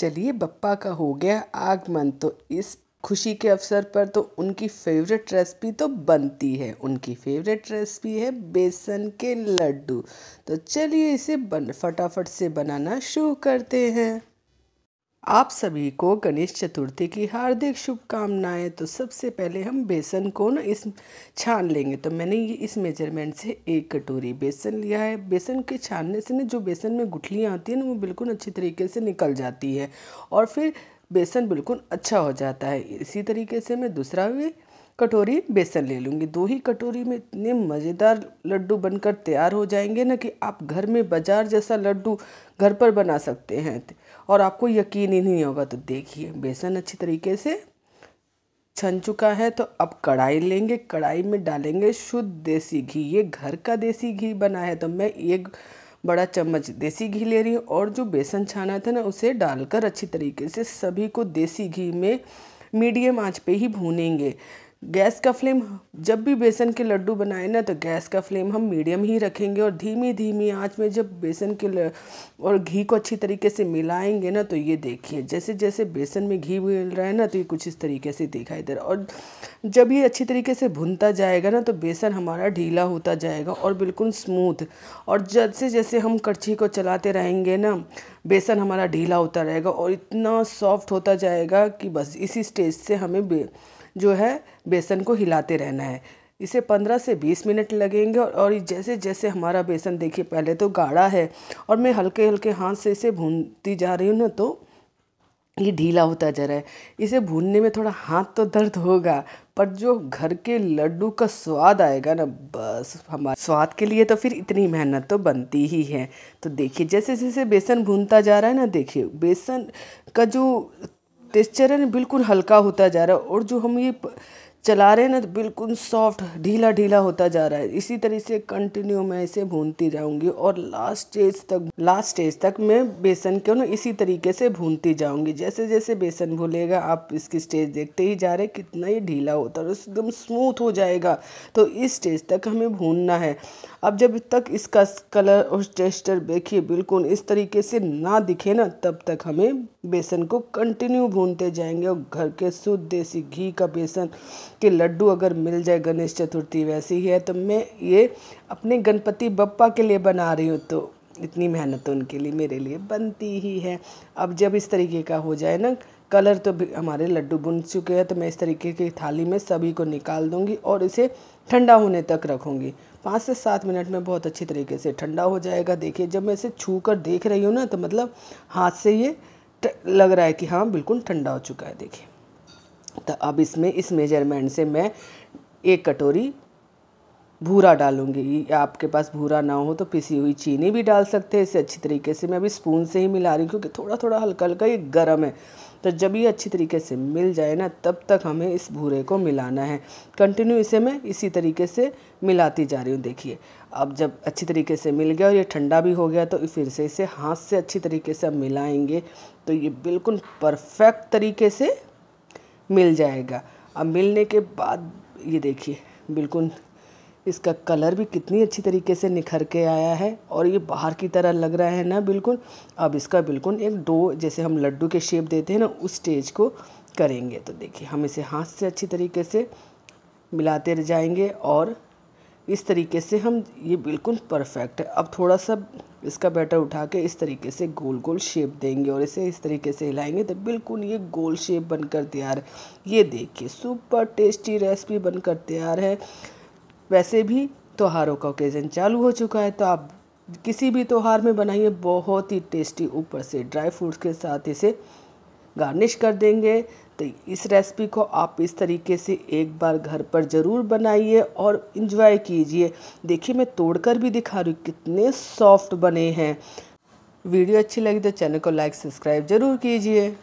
चलिए बप्पा का हो गया आगमन तो इस खुशी के अवसर पर तो उनकी फेवरेट रेसिपी तो बनती है उनकी फेवरेट रेसिपी है बेसन के लड्डू तो चलिए इसे बन फटाफट से बनाना शुरू करते हैं आप सभी को गणेश चतुर्थी की हार्दिक शुभकामनाएं तो सबसे पहले हम बेसन को ना इस छान लेंगे तो मैंने ये इस मेजरमेंट से एक कटोरी बेसन लिया है बेसन के छानने से ना जो बेसन में गुठलियाँ आती हैं ना वो बिल्कुल अच्छी तरीके से निकल जाती है और फिर बेसन बिल्कुल अच्छा हो जाता है इसी तरीके से मैं दूसरा भी कटोरी बेसन ले लूँगी दो ही कटोरी में इतने मज़ेदार लड्डू बनकर तैयार हो जाएंगे ना कि आप घर में बाजार जैसा लड्डू घर पर बना सकते हैं और आपको यकीन ही नहीं होगा तो देखिए बेसन अच्छी तरीके से छन चुका है तो अब कढ़ाई लेंगे कढ़ाई में डालेंगे शुद्ध देसी घी ये घर का देसी घी बना है तो मैं एक बड़ा चम्मच देसी घी ले रही हूँ और जो बेसन छाना था ना उसे डालकर अच्छी तरीके से सभी को देसी घी में मीडियम आंच पे ही भूनेंगे गैस का फ्लेम जब भी बेसन के लड्डू बनाए ना तो गैस का फ्लेम हम मीडियम ही रखेंगे और धीमी धीमी आंच में जब बेसन के और घी को अच्छी तरीके से मिलाएंगे ना तो ये देखिए जैसे जैसे बेसन में घी मिल रहा है ना तो ये कुछ इस तरीके से दिखाई दे रहा और जब ये अच्छी तरीके से भुनता जाएगा ना तो बेसन हमारा ढीला होता जाएगा और बिल्कुल स्मूथ और जैसे जैसे हम कड़छी को चलाते रहेंगे ना बेसन हमारा ढीला होता रहेगा और इतना सॉफ्ट होता जाएगा कि बस इसी स्टेज से हमें जो है बेसन को हिलाते रहना है इसे 15 से 20 मिनट लगेंगे और जैसे जैसे हमारा बेसन देखिए पहले तो गाढ़ा है और मैं हल्के हल्के हाथ से इसे भूनती जा रही हूँ ना तो ये ढीला होता जा रहा है इसे भूनने में थोड़ा हाथ तो दर्द होगा पर जो घर के लड्डू का स्वाद आएगा ना बस हमारे स्वाद के लिए तो फिर इतनी मेहनत तो बनती ही है तो देखिए जैसे जैसे बेसन भूनता जा रहा है ना देखिए बेसन का जो टेक्सचर है ना बिल्कुल हल्का होता जा रहा है और जो हम ये चला रहे हैं ना तो बिल्कुल सॉफ्ट ढीला ढीला होता जा रहा है इसी तरह से कंटिन्यू मैं इसे भूनती जाऊंगी और लास्ट स्टेज तक लास्ट स्टेज तक मैं बेसन को ना इसी तरीके से भूनती जाऊंगी जैसे जैसे बेसन भूलेगा आप इसकी स्टेज देखते ही जा रहे कितना ही ढीला होता है एकदम स्मूथ हो जाएगा तो इस स्टेज तक हमें भूनना है अब जब तक इसका कलर और टेस्टर देखिए बिल्कुल इस तरीके से ना दिखे ना तब तक हमें बेसन को कंटिन्यू भूनते जाएंगे और घर के शुद्ध देसी घी का बेसन के लड्डू अगर मिल जाए गणेश चतुर्थी वैसी ही है तो मैं ये अपने गणपति बप्पा के लिए बना रही हूँ तो इतनी मेहनत तो उनके लिए मेरे लिए बनती ही है अब जब इस तरीके का हो जाए ना कलर तो हमारे लड्डू बुन चुके हैं तो मैं इस तरीके की थाली में सभी को निकाल दूंगी और इसे ठंडा होने तक रखूंगी पाँच से सात मिनट में बहुत अच्छी तरीके से ठंडा हो जाएगा देखिए जब मैं इसे छू कर देख रही हूँ ना तो मतलब हाथ से ये लग रहा है कि हाँ बिल्कुल ठंडा हो चुका है देखिए तो अब इसमें इस मेजरमेंट से मैं एक कटोरी भूरा डालूंगी आपके पास भूरा ना हो तो पिसी हुई चीनी भी डाल सकते हैं इसे अच्छी तरीके से मैं अभी स्पून से ही मिला रही हूँ क्योंकि थोड़ा थोड़ा हल्का हल्का ये गर्म है तो जब ये अच्छी तरीके से मिल जाए ना तब तक हमें इस भूरे को मिलाना है कंटिन्यू इसे मैं इसी तरीके से मिलाती जा रही हूँ देखिए अब जब अच्छी तरीके से मिल गया और ये ठंडा भी हो गया तो फिर से इसे हाथ से अच्छी तरीके से मिलाएंगे तो ये बिल्कुल परफेक्ट तरीके से मिल जाएगा अब मिलने के बाद ये देखिए बिल्कुल इसका कलर भी कितनी अच्छी तरीके से निखर के आया है और ये बाहर की तरह लग रहा है ना बिल्कुल अब इसका बिल्कुल एक डो जैसे हम लड्डू के शेप देते हैं ना उस स्टेज को करेंगे तो देखिए हम इसे हाथ से अच्छी तरीके से मिलाते जाएंगे और इस तरीके से हम ये बिल्कुल परफेक्ट है अब थोड़ा सा इसका बैटर उठा के इस तरीके से गोल गोल शेप देंगे और इसे इस तरीके से हिलाएंगे तो बिल्कुल ये गोल शेप बनकर तैयार है ये देखिए सुपर टेस्टी रेसिपी बनकर तैयार है वैसे भी त्योहारों का ओकेज़न चालू हो चुका है तो आप किसी भी त्यौहार में बनाइए बहुत ही टेस्टी ऊपर से ड्राई फ्रूट्स के साथ इसे गार्निश कर देंगे तो इस रेसिपी को आप इस तरीके से एक बार घर पर ज़रूर बनाइए और इन्जॉय कीजिए देखिए मैं तोड़कर भी दिखा रही हूँ कितने सॉफ्ट बने हैं वीडियो अच्छी लगी तो चैनल को लाइक सब्सक्राइब ज़रूर कीजिए